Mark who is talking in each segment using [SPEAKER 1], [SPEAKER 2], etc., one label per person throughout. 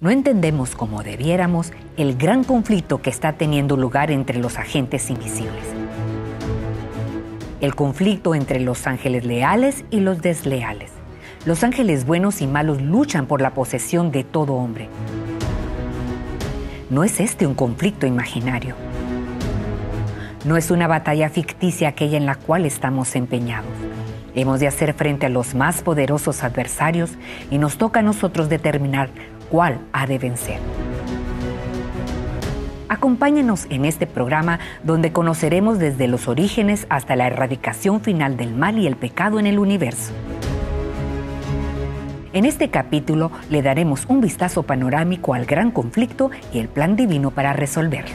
[SPEAKER 1] no entendemos como debiéramos el gran conflicto que está teniendo lugar entre los agentes invisibles. El conflicto entre los ángeles leales y los desleales. Los ángeles buenos y malos luchan por la posesión de todo hombre. No es este un conflicto imaginario. No es una batalla ficticia aquella en la cual estamos empeñados. Hemos de hacer frente a los más poderosos adversarios y nos toca a nosotros determinar cual ha de vencer. Acompáñenos en este programa donde conoceremos desde los orígenes hasta la erradicación final del mal y el pecado en el universo. En este capítulo le daremos un vistazo panorámico al gran conflicto y el plan divino para resolverlo.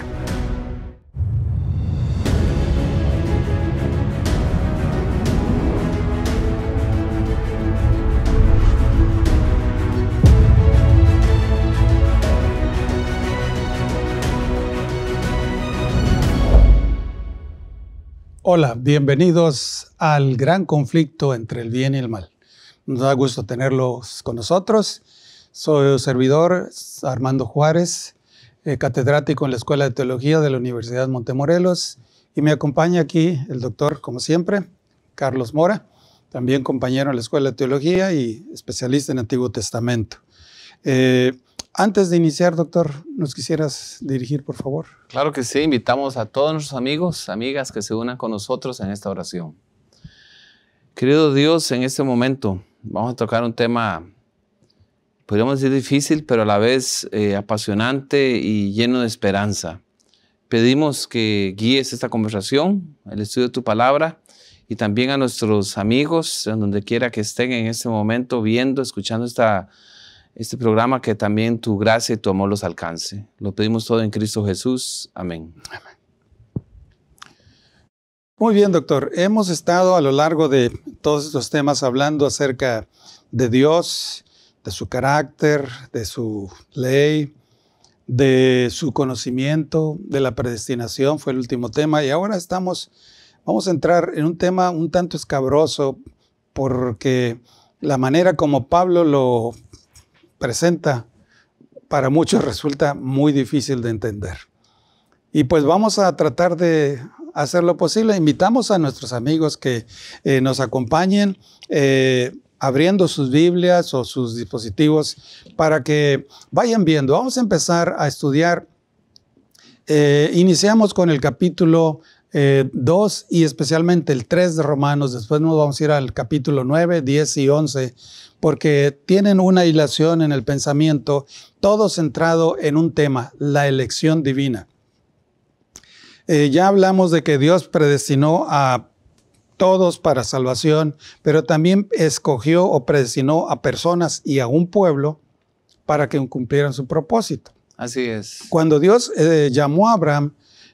[SPEAKER 2] Hola, bienvenidos al gran conflicto entre el bien y el mal. Nos da gusto tenerlos con nosotros. Soy servidor Armando Juárez, eh, catedrático en la Escuela de Teología de la Universidad Montemorelos y me acompaña aquí el doctor, como siempre, Carlos Mora, también compañero en la Escuela de Teología y especialista en Antiguo Testamento. Eh, antes de iniciar, doctor, ¿nos quisieras dirigir, por favor?
[SPEAKER 3] Claro que sí, invitamos a todos nuestros amigos, amigas que se unan con nosotros en esta oración. Querido Dios, en este momento vamos a tocar un tema, podríamos decir difícil, pero a la vez eh, apasionante y lleno de esperanza. Pedimos que guíes esta conversación, el estudio de tu palabra y también a nuestros amigos, en donde quiera que estén en este momento viendo, escuchando esta este programa, que también tu gracia y tu amor los alcance. Lo pedimos todo en Cristo Jesús. Amén.
[SPEAKER 2] Muy bien, doctor. Hemos estado a lo largo de todos estos temas hablando acerca de Dios, de su carácter, de su ley, de su conocimiento, de la predestinación, fue el último tema. Y ahora estamos, vamos a entrar en un tema un tanto escabroso, porque la manera como Pablo lo presenta, para muchos resulta muy difícil de entender. Y pues vamos a tratar de hacer lo posible. Invitamos a nuestros amigos que eh, nos acompañen eh, abriendo sus Biblias o sus dispositivos para que vayan viendo. Vamos a empezar a estudiar. Eh, iniciamos con el capítulo eh, dos 2 y especialmente el 3 de Romanos. Después nos vamos a ir al capítulo 9, 10 y 11, porque tienen una hilación en el pensamiento, todo centrado en un tema, la elección divina. Eh, ya hablamos de que Dios predestinó a todos para salvación, pero también escogió o predestinó a personas y a un pueblo para que cumplieran su propósito.
[SPEAKER 3] Así es.
[SPEAKER 2] Cuando Dios eh, llamó a Abraham,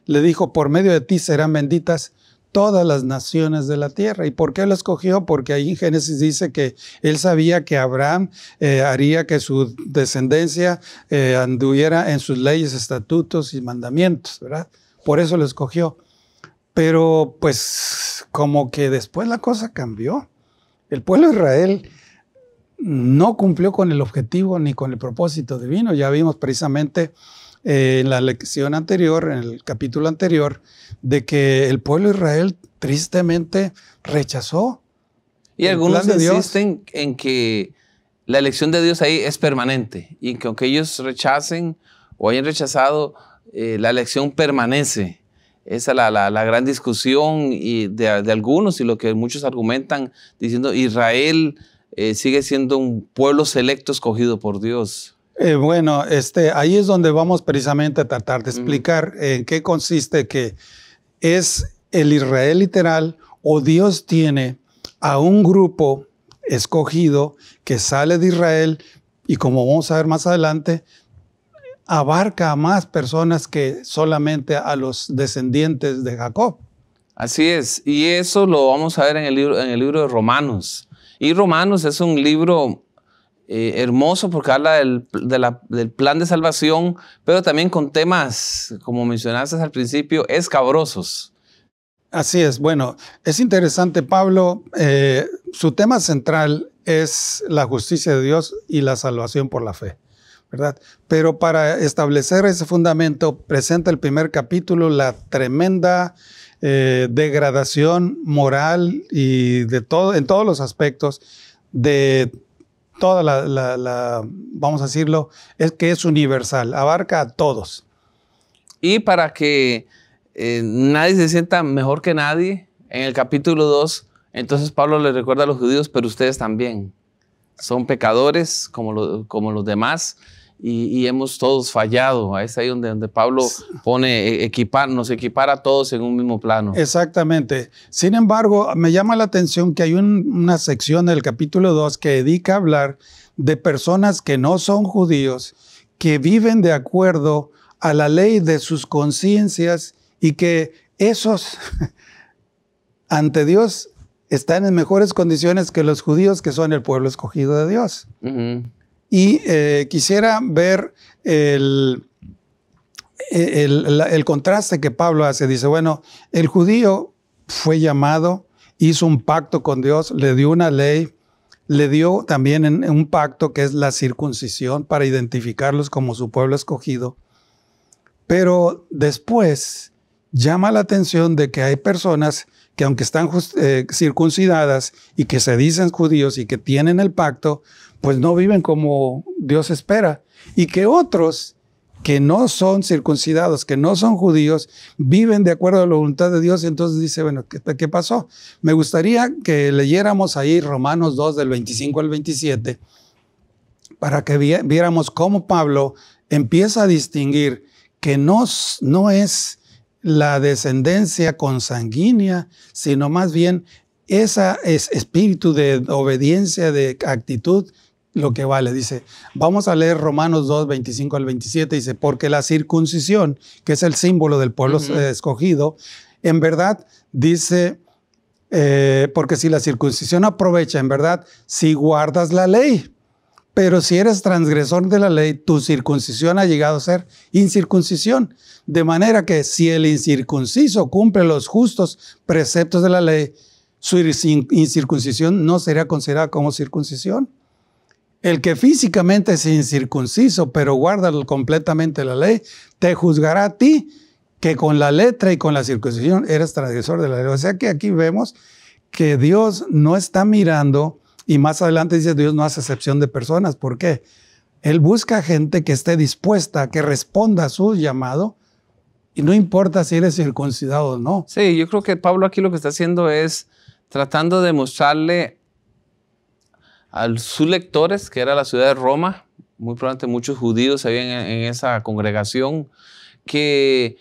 [SPEAKER 2] le dijo, por medio de ti serán benditas todas las naciones de la tierra. ¿Y por qué lo escogió? Porque ahí en Génesis dice que él sabía que Abraham eh, haría que su descendencia eh, anduviera en sus leyes, estatutos y mandamientos, ¿verdad? Por eso lo escogió. Pero pues como que después la cosa cambió. El pueblo de Israel no cumplió con el objetivo ni con el propósito divino. Ya vimos precisamente en eh, la lección anterior, en el capítulo anterior, de que el pueblo de Israel tristemente rechazó.
[SPEAKER 3] Y algunos de insisten en que la elección de Dios ahí es permanente y que aunque ellos rechacen o hayan rechazado, eh, la elección permanece. Esa es la, gran discusión de, algunos y lo que muchos argumentan diciendo Israel eh, sigue siendo un pueblo selecto escogido por Dios.
[SPEAKER 2] Eh, bueno, este, ahí es donde vamos precisamente a tratar de explicar en qué consiste que es el Israel literal o Dios tiene a un grupo escogido que sale de Israel y como vamos a ver más adelante, abarca a más personas que solamente a los descendientes
[SPEAKER 3] de Jacob. Así es, y eso lo vamos a ver en el libro, en el libro de Romanos. Y Romanos es un libro eh, hermoso porque habla del, del, plan de salvación, pero también con temas, como mencionaste al principio, escabrosos.
[SPEAKER 2] Así es, bueno, es interesante, Pablo, eh, su tema central es la justicia de Dios y la salvación por la fe. ¿verdad? Pero para establecer ese fundamento, presenta el primer capítulo la tremenda eh, degradación moral y de todo, en todos los aspectos de toda la, vamos a decirlo, es que
[SPEAKER 3] es universal, abarca a todos. Y para que eh, nadie se sienta mejor que nadie, en el capítulo 2, entonces Pablo le recuerda a los judíos, pero ustedes también son pecadores como, como los demás y, hemos todos fallado. Ahí es ahí donde, Pablo pone, e, equipar, nos equipara a todos en un mismo plano.
[SPEAKER 2] Exactamente. Sin embargo, me llama la atención que hay una sección del capítulo 2 que dedica a hablar de personas que no son judíos, que viven de acuerdo a la ley de sus conciencias y que esos ante Dios están en mejores condiciones que los judíos que son el pueblo escogido de Dios. Y eh, quisiera ver el, el, contraste que Pablo hace. Dice, bueno, el judío fue llamado, hizo un pacto con Dios, le dio una ley, le dio también un pacto que es la circuncisión para identificarlos como su pueblo escogido. Pero después llama la atención de que hay personas que aunque están eh, circuncidadas y que se dicen judíos y que tienen el pacto, pues no viven como Dios espera. Y que otros que no son circuncidados, que no son judíos, viven de acuerdo a la voluntad de Dios. Y entonces dice, bueno, ¿qué, pasó? Me gustaría que leyéramos ahí Romanos 2 del 25 al 27 para que viéramos cómo Pablo empieza a distinguir que no, no es la descendencia consanguínea, sino más bien ese es espíritu de obediencia, de actitud lo que vale. Dice, vamos a leer Romanos 2, 25 al 27. Dice, porque la circuncisión, que es el símbolo del pueblo eh, escogido, en verdad dice, eh, porque si la circuncisión aprovecha, en verdad, si guardas la ley, pero si eres transgresor de la ley, tu circuncisión ha llegado a ser incircuncisión. De manera que si el incircunciso cumple los justos preceptos de la ley, su incircuncisión no será considerada como circuncisión. El que físicamente es incircunciso, pero guarda completamente la ley, te juzgará a ti que con la letra y con la circuncisión eres transgresor de la ley. O sea que aquí vemos que Dios no está mirando, y más adelante dice Dios no hace excepción de personas. ¿Por qué? Él busca gente que esté dispuesta, que responda a su llamado, y no importa si eres circuncidado
[SPEAKER 3] o no. Sí, yo creo que Pablo aquí lo que está haciendo es tratando de mostrarle a sus lectores, que era la ciudad de Roma, muy probablemente muchos judíos habían en, esa congregación, que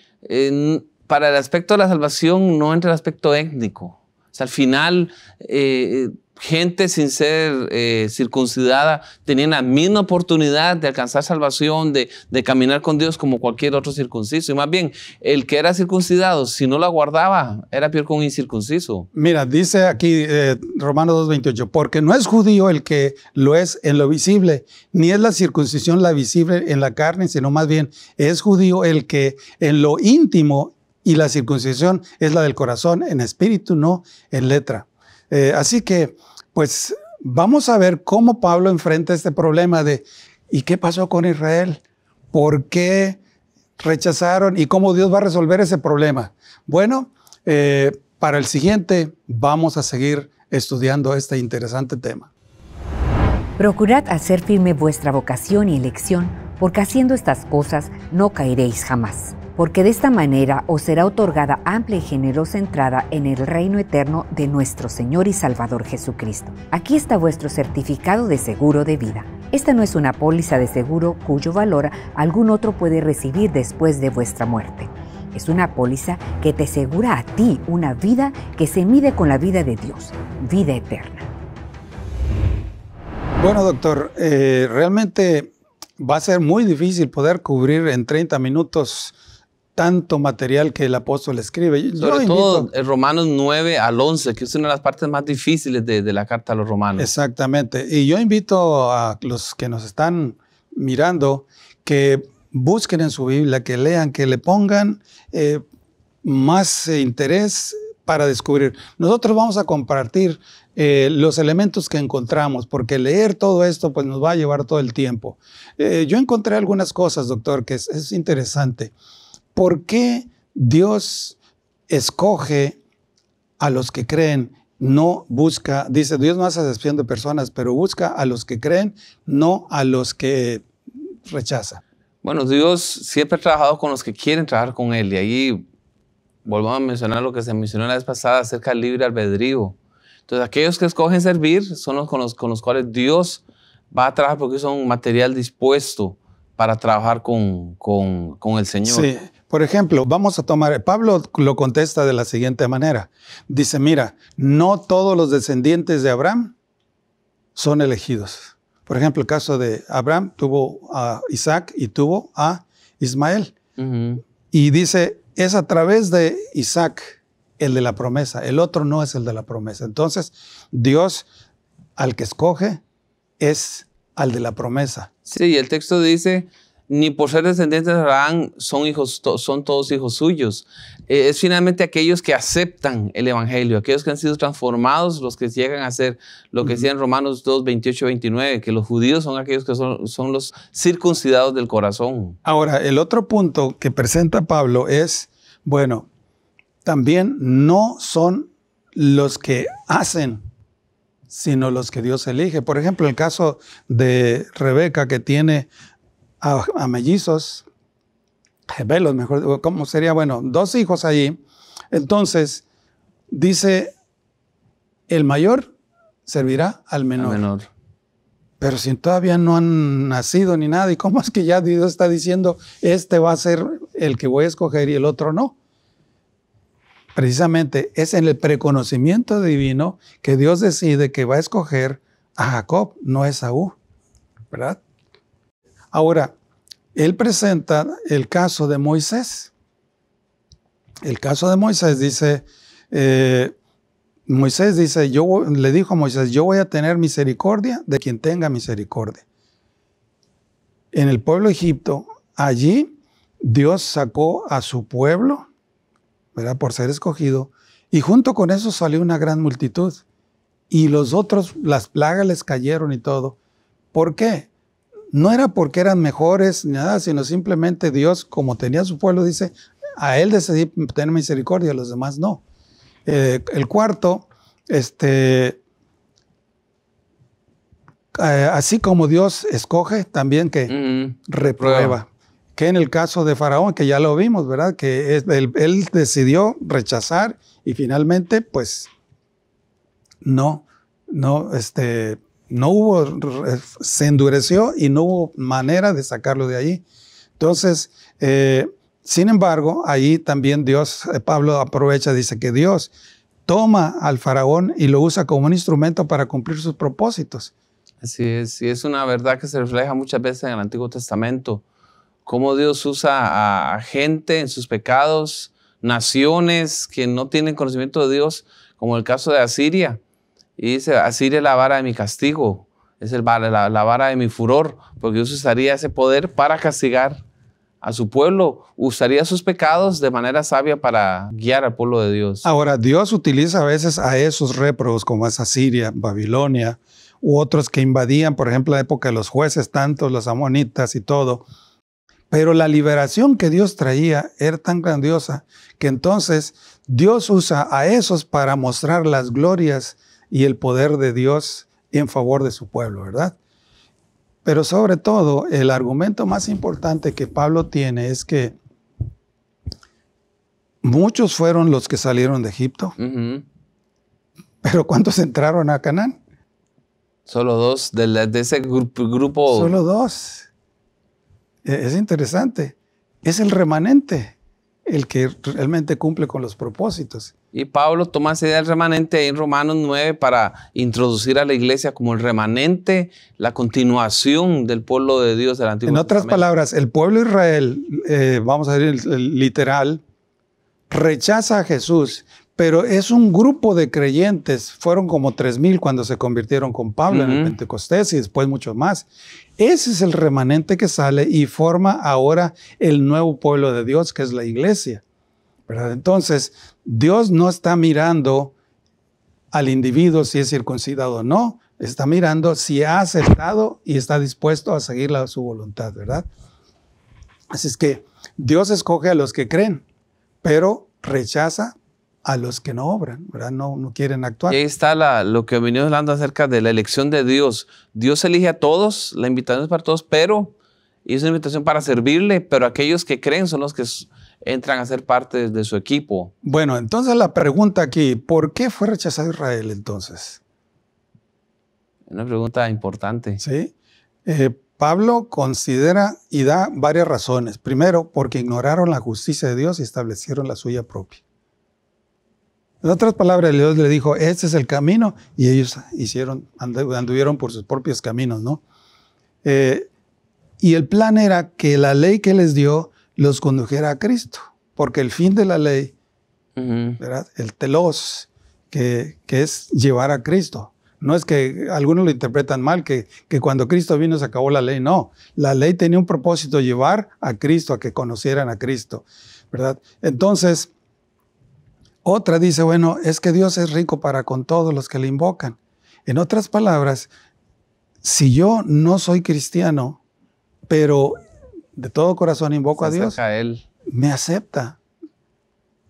[SPEAKER 3] para el aspecto de la salvación no entra el aspecto étnico. O sea, al final, eh, eh, gente sin ser eh, circuncidada tenían la misma oportunidad de alcanzar salvación, de, caminar con Dios como cualquier otro circunciso. Y más bien, el que era circuncidado, si no la guardaba, era peor que un incircunciso.
[SPEAKER 2] Mira, dice aquí Romano eh, Romanos 2.28, porque no es judío el que lo es en lo visible, ni es la circuncisión la visible en la carne, sino más bien es judío el que en lo íntimo y la circuncisión es la del corazón, en espíritu, no en letra. Eh, así que, pues vamos a ver cómo Pablo enfrenta este problema de, ¿y qué pasó con Israel? ¿Por qué rechazaron y cómo Dios va a resolver ese problema? Bueno, eh, para el siguiente vamos a seguir estudiando este interesante
[SPEAKER 1] tema. Procurad hacer firme vuestra vocación y elección, porque haciendo estas cosas no caeréis jamás porque de esta manera os será otorgada amplia y generosa entrada en el reino eterno de nuestro Señor y Salvador Jesucristo. Aquí está vuestro certificado de seguro de vida. Esta no es una póliza de seguro cuyo valor algún otro puede recibir después de vuestra muerte. Es una póliza que te asegura a ti una vida que se mide con la vida de Dios, vida eterna.
[SPEAKER 2] Bueno, doctor, eh, realmente va a ser muy difícil poder cubrir en 30 minutos tanto material que el apóstol escribe.
[SPEAKER 3] Sobre todo en Romanos 9 al 11, que es una de las partes más difíciles de, la carta a los romanos.
[SPEAKER 2] Exactamente. Y yo invito a los que nos están mirando que busquen en su Biblia, que lean, que le pongan eh, más interés para descubrir. Nosotros vamos a compartir eh, los elementos que encontramos, porque leer todo esto pues nos va a llevar todo el tiempo. Eh, yo encontré algunas cosas, doctor, que es, es interesante. ¿Por qué Dios escoge a los que creen? No busca, dice Dios no hace excepción de personas, pero busca a los que creen, no a los que rechaza.
[SPEAKER 3] Bueno, Dios siempre ha trabajado con los que quieren trabajar con Él. Y ahí volvamos a mencionar lo que se mencionó la vez pasada acerca del libre albedrío. Entonces, aquellos que escogen servir son los con los, cuales Dios va a trabajar porque son material dispuesto para trabajar con, el Señor. Sí.
[SPEAKER 2] Por ejemplo, vamos a tomar, Pablo lo contesta de la siguiente manera. Dice, mira, no todos los descendientes de Abraham son elegidos. Por ejemplo, el caso de Abraham tuvo a Isaac y tuvo a Ismael. Y dice, es a través de Isaac el de la promesa, el otro no es el de la promesa. Entonces, Dios al que escoge es al de la promesa.
[SPEAKER 3] Sí, el texto dice, ni por ser descendientes de Abraham son, hijos, son todos hijos suyos. E-, es finalmente aquellos que aceptan el Evangelio, aquellos que han sido transformados, los que llegan a ser lo que decían en Romanos 2, 28, 29, que los judíos son aquellos que son los circuncidados del corazón.
[SPEAKER 2] Ahora, el otro punto que presenta Pablo es, bueno, también no son los que hacen sino los que Dios elige. Por ejemplo, el caso de Rebeca que tiene a, mellizos, gemelos, mejor, ¿cómo sería? Bueno, dos hijos allí. Entonces, dice, el mayor servirá al menor. Al menor. Pero si todavía no han nacido ni nada, ¿y cómo es que ya Dios está diciendo, este va a ser el que voy a escoger y el otro no? Precisamente es en el preconocimiento divino que Dios decide que va a escoger a Jacob, no a Esaú, ¿verdad? Ahora, él presenta el caso de Moisés. El caso de Moisés dice, eh, Moisés dice, yo le dijo a Moisés, yo voy a tener misericordia de quien tenga misericordia. En el pueblo de Egipto, allí Dios sacó a su pueblo era Por ser escogido. Y junto con eso salió una gran multitud. Y los otros, las plagas les cayeron y todo. ¿Por qué? No era porque eran mejores ni nada, sino simplemente Dios, como tenía su pueblo, dice, a él decidí tener misericordia, a los demás no. Eh, el cuarto, este, eh, así como Dios escoge, también que mm-hmm. reprueba que en el caso de Faraón, que ya lo vimos, ¿verdad? Que él, decidió rechazar y finalmente, pues, no, no, este, no hubo, eh, se endureció y no hubo manera de sacarlo de allí. Entonces, eh, sin embargo, ahí también Dios, eh, Pablo aprovecha, dice que Dios toma al faraón y lo usa como un instrumento para cumplir sus
[SPEAKER 3] propósitos. Así es, y es una verdad que se refleja muchas veces en el Antiguo Testamento cómo Dios usa a gente en sus pecados, naciones que no tienen conocimiento de Dios, como el caso de Asiria. Y dice, Asiria es la vara de mi castigo, es la, la vara de mi furor, porque Dios usaría ese poder para castigar a su pueblo, usaría sus pecados de manera sabia para guiar al pueblo de Dios.
[SPEAKER 2] Ahora, Dios utiliza a veces a esos réprobos como es Asiria, Babilonia, u otros que invadían, por ejemplo, la época de los jueces, tantos los amonitas y todo, pero la liberación que Dios traía era tan grandiosa que entonces Dios usa a esos para mostrar las glorias y el poder de Dios en favor de su pueblo, ¿verdad? Pero sobre todo, el argumento más importante que Pablo tiene es que muchos fueron los que salieron de Egipto, pero ¿cuántos entraron a Canaán?
[SPEAKER 3] Solo dos de ese grupo. Solo
[SPEAKER 2] dos. E-, es interesante, es el remanente el que realmente cumple con los
[SPEAKER 3] propósitos. Y Pablo toma esa idea del remanente en Romanos 9 para introducir a la iglesia como el remanente, la continuación del pueblo de Dios del Antiguo En otras
[SPEAKER 2] palabras, el pueblo de Israel, eh, vamos a decir literal, rechaza a Jesús pero es un grupo de creyentes, fueron como 3.000 cuando se convirtieron con Pablo en el Pentecostés y después muchos más. Ese es el remanente que sale y forma ahora el nuevo pueblo de Dios, que es la iglesia. ¿verdad? Entonces, Dios no está mirando al individuo si es circuncidado o no, está mirando si ha aceptado y está dispuesto a seguir su voluntad, ¿verdad? Así es que Dios escoge a los que creen, pero rechaza a los que no obran, ¿verdad? No, quieren actuar.
[SPEAKER 3] ahí está lo que venimos hablando acerca de la elección de Dios. Dios elige a todos, la invitación es para todos, pero es una invitación para servirle, pero aquellos que creen son los que entran a ser parte de su equipo.
[SPEAKER 2] Bueno, entonces la pregunta aquí, ¿por qué fue rechazado Israel entonces? Una pregunta importante. Sí. Eh, Pablo considera y da varias razones. Primero, porque ignoraron la justicia de Dios y establecieron la suya propia. En otras palabras, Dios le dijo, este es el camino, y ellos hicieron, anduvieron por sus propios caminos, ¿no? Eh, y el plan era que la ley que les dio los condujera a Cristo, porque el fin de la ley, ¿verdad? El telos, que, que, es llevar a Cristo. No es que algunos lo interpretan mal, que, que cuando Cristo vino se acabó la ley. No, la ley tenía un propósito, llevar a Cristo, a que conocieran a Cristo, ¿verdad? Entonces, otra dice, bueno, es que Dios es rico para con todos los que le invocan. En otras palabras, si yo no soy cristiano, pero de todo corazón invoco a Dios, me acepta.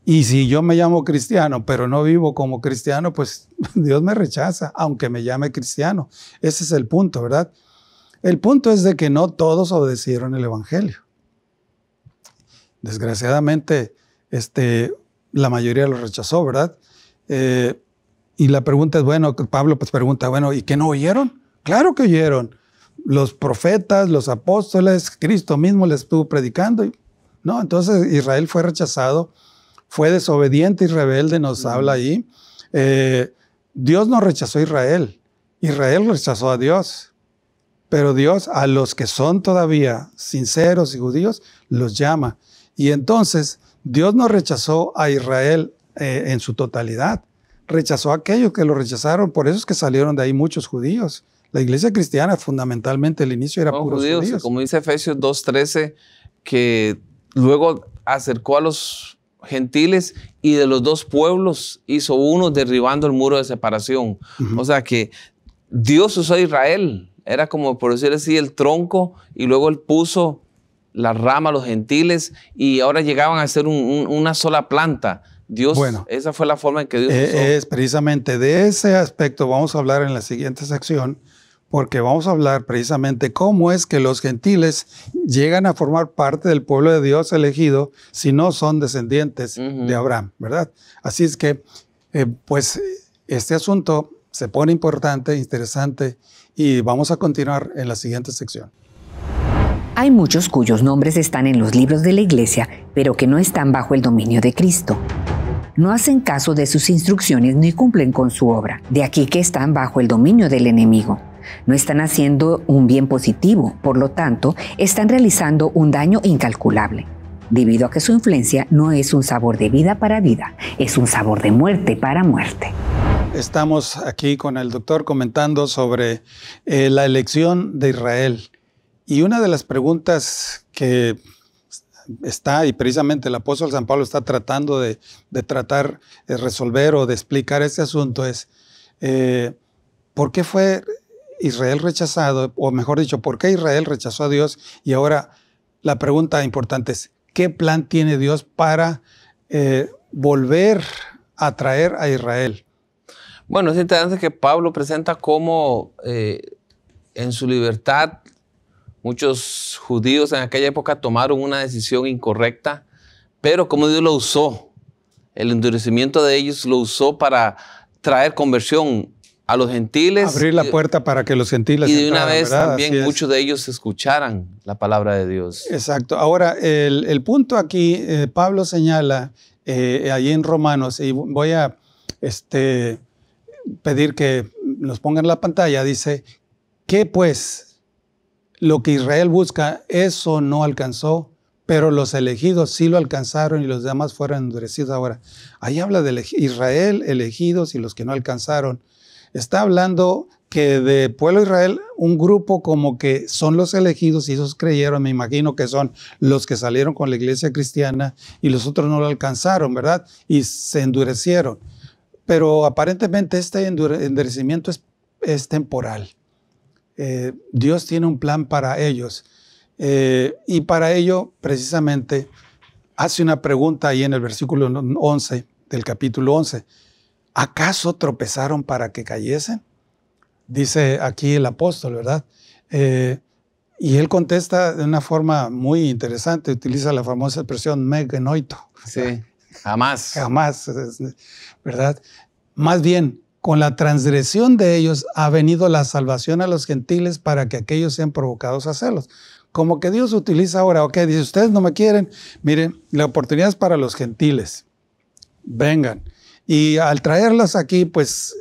[SPEAKER 2] Y si yo me llamo cristiano, pero no vivo como cristiano, pues Dios me rechaza, aunque me llame cristiano. Ese es el punto, ¿verdad? El punto es de que no todos obedecieron el Evangelio. Desgraciadamente, este, la mayoría lo rechazó, ¿verdad? Eh, y la pregunta es, bueno, Pablo pues pregunta, bueno, ¿y qué no oyeron? Claro que oyeron. Los profetas, los apóstoles, Cristo mismo les estuvo predicando. no, entonces Israel fue rechazado, fue desobediente y rebelde, nos habla ahí. Eh, Dios no rechazó a Israel, Israel rechazó a Dios. Pero Dios a los que son todavía sinceros y judíos los llama. Y entonces Dios no rechazó a Israel eh, en su totalidad, rechazó a aquellos que lo rechazaron, por eso es que salieron de ahí muchos judíos. La iglesia cristiana fundamentalmente el inicio era judíos,
[SPEAKER 3] Como dice Efesios 2.13, que luego acercó a los gentiles y de los dos pueblos hizo uno derribando el muro de separación. O sea que Dios usó a Israel, era como por decir así el tronco y luego él puso la rama, los gentiles, y ahora llegaban a ser una sola planta. Dios, bueno, esa fue la forma en que Dios es, eh,
[SPEAKER 2] es precisamente de ese aspecto vamos a hablar en la siguiente sección, porque vamos a hablar precisamente cómo es que los gentiles llegan a formar parte del pueblo de Dios elegido si no son descendientes de Abraham, ¿verdad? Así es que, eh, pues, este asunto se pone importante, interesante, y vamos a continuar en la siguiente sección.
[SPEAKER 1] Hay muchos cuyos nombres están en los libros de la Iglesia, pero que no están bajo el dominio de Cristo. No hacen caso de sus instrucciones ni cumplen con su obra, de aquí que están bajo el dominio del enemigo. No están haciendo un bien positivo, por lo tanto, están realizando un daño incalculable debido a que su influencia no es un sabor de vida para vida, es un sabor de muerte para muerte.
[SPEAKER 2] Estamos aquí con el doctor comentando sobre eh, la elección de Israel y una de las preguntas que está, y precisamente el apóstol San Pablo está tratando de, tratar, de resolver o de explicar este asunto es, eh, ¿por qué fue Israel rechazado? O mejor dicho, ¿por qué Israel rechazó a Dios? Y ahora la pregunta importante es, ¿qué plan tiene Dios para eh, volver
[SPEAKER 3] a traer a Israel? Bueno, es interesante que Pablo presenta cómo eh, en su libertad Muchos judíos en aquella época tomaron una decisión incorrecta, pero como Dios lo usó, el endurecimiento de ellos lo usó para traer conversión a los gentiles. Abrir la puerta
[SPEAKER 2] para que los gentiles. Y de una vez también muchos
[SPEAKER 3] de ellos escucharan la palabra de Dios.
[SPEAKER 2] Exacto. Ahora, el, punto aquí, eh, Pablo señala eh, allí en Romanos, y voy a este, pedir que nos pongan la pantalla, dice, ¿qué pues? Lo que Israel busca, eso no alcanzó, pero los elegidos sí lo alcanzaron y los demás fueron endurecidos ahora. Ahí habla de Israel, elegidos y los que no alcanzaron. Está hablando que de pueblo Israel, un grupo como que son los elegidos y esos creyeron, me imagino que son los que salieron con la iglesia cristiana y los otros no lo alcanzaron, ¿verdad? Y se endurecieron. Pero aparentemente este endurecimiento es, es temporal. Eh, Dios tiene un plan para ellos. Eh, y para ello, precisamente, hace una pregunta ahí en el versículo 11 del capítulo 11. ¿Acaso tropezaron para que cayesen? Dice aquí el apóstol, ¿verdad? Eh, y él contesta de una forma muy interesante, utiliza la famosa expresión megenoito. Sí, jamás. jamás, ¿verdad? Más bien, con la transgresión de ellos ha venido la salvación a los gentiles para que aquellos sean provocados a celos. Como que Dios utiliza ahora, ok, dice, ustedes no me quieren, miren, la oportunidad es para los gentiles, vengan. Y al traerlos aquí, pues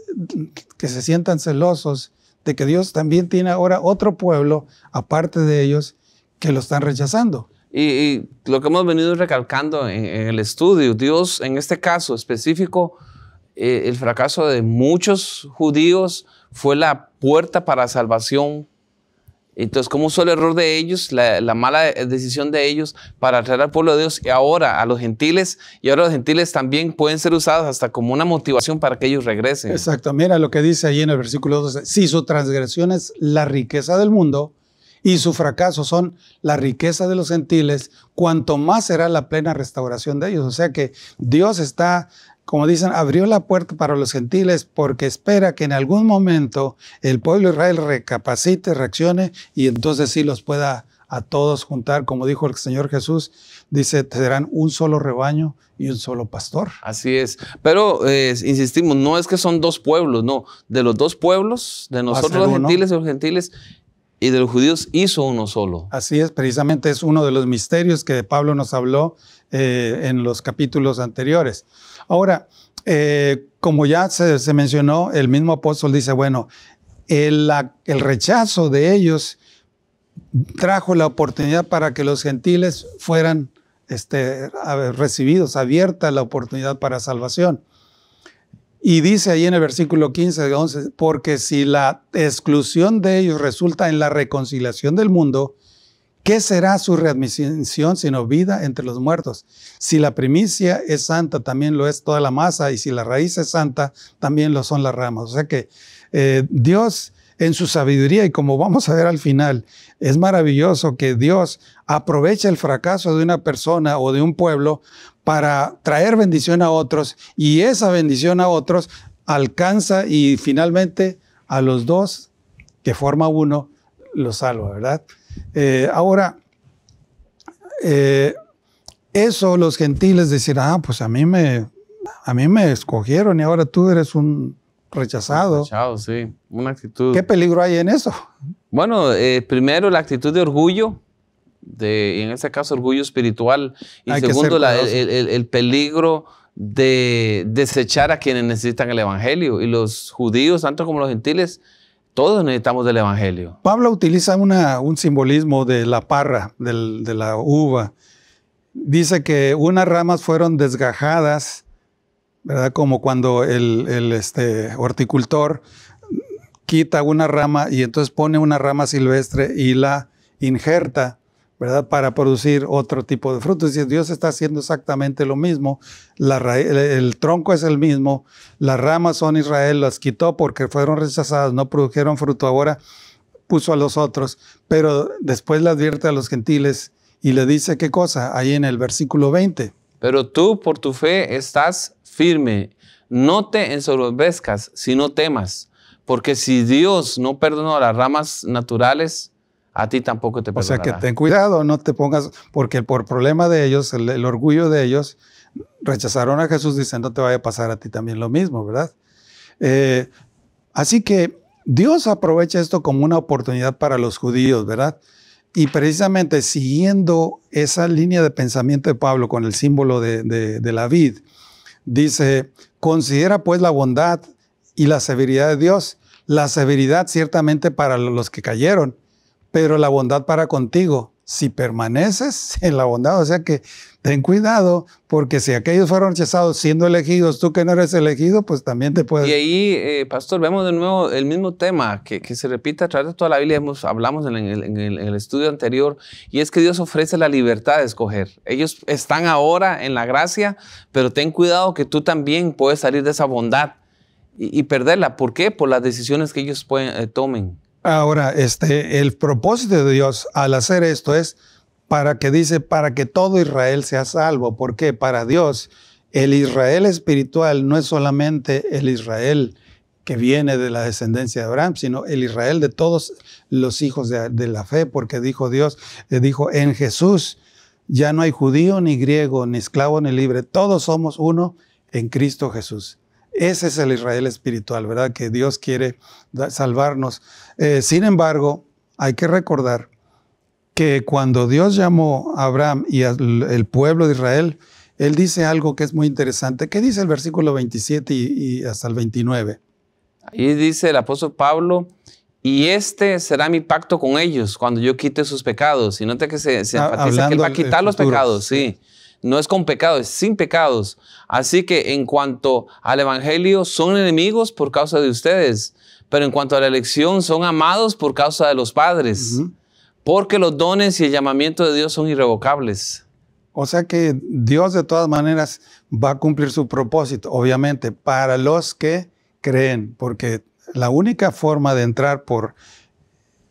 [SPEAKER 2] que se sientan celosos de que Dios también tiene ahora otro pueblo, aparte de ellos, que lo están rechazando.
[SPEAKER 3] Y, lo que hemos venido recalcando en el estudio, Dios en este caso específico, eh, el fracaso de muchos judíos fue la puerta para salvación. Entonces, ¿cómo usó el error de ellos, la, mala decisión de ellos para atraer al pueblo de Dios y ahora a los gentiles? Y ahora los gentiles también pueden ser usados hasta como una motivación para que ellos regresen. Exacto,
[SPEAKER 2] mira lo que dice ahí en el versículo 12. Si su transgresión es la riqueza del mundo, y su fracaso son la riqueza de los gentiles, cuanto más será la plena restauración de ellos. O sea que Dios está como dicen, abrió la puerta para los gentiles porque espera que en algún momento el pueblo de Israel recapacite, reaccione y entonces sí los pueda a todos juntar, como dijo el Señor Jesús, dice, serán un solo rebaño y un solo pastor.
[SPEAKER 3] Así es, pero eh, insistimos, no es que son dos pueblos, no, de los dos pueblos, de nosotros los gentiles y los gentiles, y de los judíos hizo uno solo.
[SPEAKER 2] Así es, precisamente es uno de los misterios que Pablo nos habló eh, en los capítulos anteriores. Ahora, eh, como ya se, mencionó, el mismo apóstol dice, bueno, el, rechazo de ellos trajo la oportunidad para que los gentiles fueran este, recibidos, abierta la oportunidad para salvación. Y dice ahí en el versículo 15 de 11, porque si la exclusión de ellos resulta en la reconciliación del mundo, ¿Qué será su readmisión sino vida entre los muertos? Si la primicia es santa, también lo es toda la masa, y si la raíz es santa, también lo son las ramas. O sea que eh, Dios en su sabiduría y como vamos a ver al final, es maravilloso que Dios aproveche el fracaso de una persona o de un pueblo para traer bendición a otros y esa bendición a otros alcanza y finalmente a los dos que forma uno lo salva, ¿verdad? Eh, ahora, eh, eso los gentiles decir, ah, pues a mí me, a mí me escogieron y ahora tú eres un rechazado.
[SPEAKER 3] Rechazado, sí. Una actitud. ¿Qué
[SPEAKER 2] peligro hay en eso?
[SPEAKER 3] Bueno, eh, primero la actitud de orgullo, de, en este caso orgullo espiritual, y segundo el, el peligro de desechar a quienes necesitan el Evangelio. Y los judíos, tanto como los gentiles, todos necesitamos del Evangelio.
[SPEAKER 2] Pablo utiliza un simbolismo de la parra, de la uva. Dice que unas ramas fueron desgajadas, ¿verdad? Como cuando el, este, horticultor quita una rama y entonces pone una rama silvestre y la injerta ¿verdad? Para producir otro tipo de fruto. Y Dios está haciendo exactamente lo mismo. La el, tronco es el mismo. Las ramas son Israel, las quitó porque fueron rechazadas, no produjeron fruto. Ahora puso a los otros, pero después le advierte a los gentiles y le dice qué cosa, ahí en el versículo 20.
[SPEAKER 3] Pero tú por tu fe estás firme. No te ensorbezcas, sino temas. Porque si Dios no perdonó a las ramas naturales, a ti tampoco te perdonará. O sea, que ten
[SPEAKER 2] cuidado, no te pongas, porque por problema de ellos, el, orgullo de ellos, rechazaron a Jesús diciendo, no te vaya a pasar a ti también lo mismo, ¿verdad? Eh, así que Dios aprovecha esto como una oportunidad para los judíos, ¿verdad? Y precisamente siguiendo esa línea de pensamiento de Pablo con el símbolo de, de, de la vid, dice, considera pues la bondad y la severidad de Dios. La severidad ciertamente para los que cayeron, pero la bondad para contigo, si permaneces en la bondad. O sea que ten cuidado, porque si aquellos fueron rechazados siendo elegidos, tú que no eres elegido, pues también te puedes... Y
[SPEAKER 3] ahí, eh, pastor, vemos de nuevo el mismo tema que, se repite a través de toda la Biblia, hablamos en el, estudio anterior, y es que Dios ofrece la libertad de escoger. Ellos están ahora en la gracia, pero ten cuidado que tú también puedes salir de esa bondad y, perderla. ¿Por qué? Por las decisiones que ellos pueden, eh, tomen.
[SPEAKER 2] Ahora, este, el propósito de Dios al hacer esto es para que dice, para que todo Israel sea salvo. ¿Por qué? Para Dios, el Israel espiritual no es solamente el Israel que viene de la descendencia de Abraham, sino el Israel de todos los hijos de, de la fe, porque dijo Dios, le eh, dijo, en Jesús ya no hay judío ni griego, ni esclavo ni libre, todos somos uno en Cristo Jesús. Ese es el Israel espiritual, ¿verdad? Que Dios quiere salvarnos. Eh, sin embargo, hay que recordar que cuando Dios llamó a Abraham y al pueblo de Israel, él dice algo que es muy interesante. ¿Qué dice el versículo 27 y, hasta el 29?
[SPEAKER 3] Ahí dice el apóstol Pablo, y este será mi pacto con ellos cuando yo quite sus pecados. Y nota que se, ah, que va a quitar los pecados, sí no es con pecados, es sin pecados. Así que en cuanto al Evangelio, son enemigos por causa de ustedes, pero en cuanto a la elección, son amados por causa de los padres, porque los dones y el llamamiento de Dios son irrevocables.
[SPEAKER 2] O sea que Dios de todas maneras va a cumplir su propósito, obviamente, para los que creen, porque la única forma de entrar por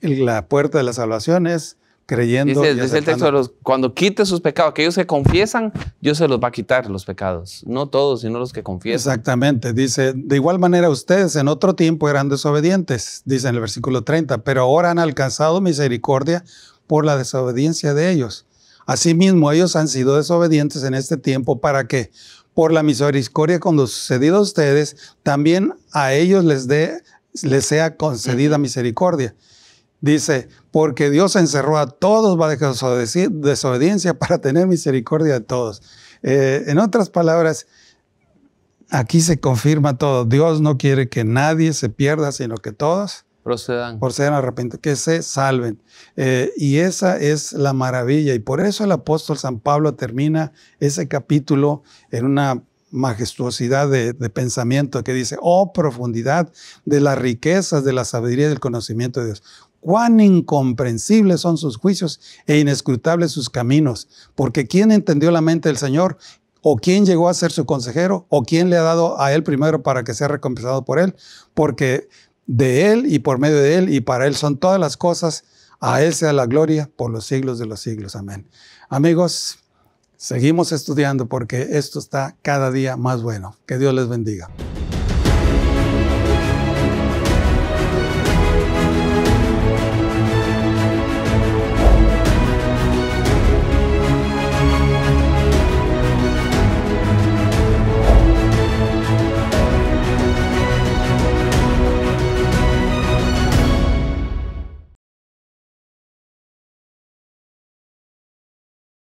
[SPEAKER 2] la puerta de la salvación es creyendo. Dice, el texto, los,
[SPEAKER 3] cuando quite sus pecados, que ellos se confiesan, Dios se los va a quitar los pecados. No todos, sino los que confiesan.
[SPEAKER 2] Exactamente. Dice, de igual manera ustedes en otro tiempo eran desobedientes, dice en el versículo 30, pero ahora han alcanzado misericordia por la desobediencia de ellos. Asimismo, ellos han sido desobedientes en este tiempo para que, por la misericordia con los sucedido a ustedes, también a ellos les sea concedida misericordia. Dice, porque Dios encerró a todos bajo desobediencia para tener misericordia de todos. Eh, en otras palabras, aquí se confirma todo. Dios no quiere que nadie se pierda, sino que todos procedan, procedan arrepentidos, que se salven. Eh, y esa es la maravilla. Y por eso el apóstol San Pablo termina ese capítulo en una majestuosidad de, de, pensamiento que dice, oh profundidad de las riquezas, de la sabiduría y del conocimiento de Dios cuán incomprensibles son sus juicios e inescrutables sus caminos. Porque ¿quién entendió la mente del Señor? ¿O quién llegó a ser su consejero? ¿O quién le ha dado a él primero para que sea recompensado por él? Porque de él y por medio de él y para él son todas las cosas. A él sea la gloria por los siglos de los siglos. Amén. Amigos, seguimos estudiando porque esto está cada día más bueno. Que Dios les bendiga.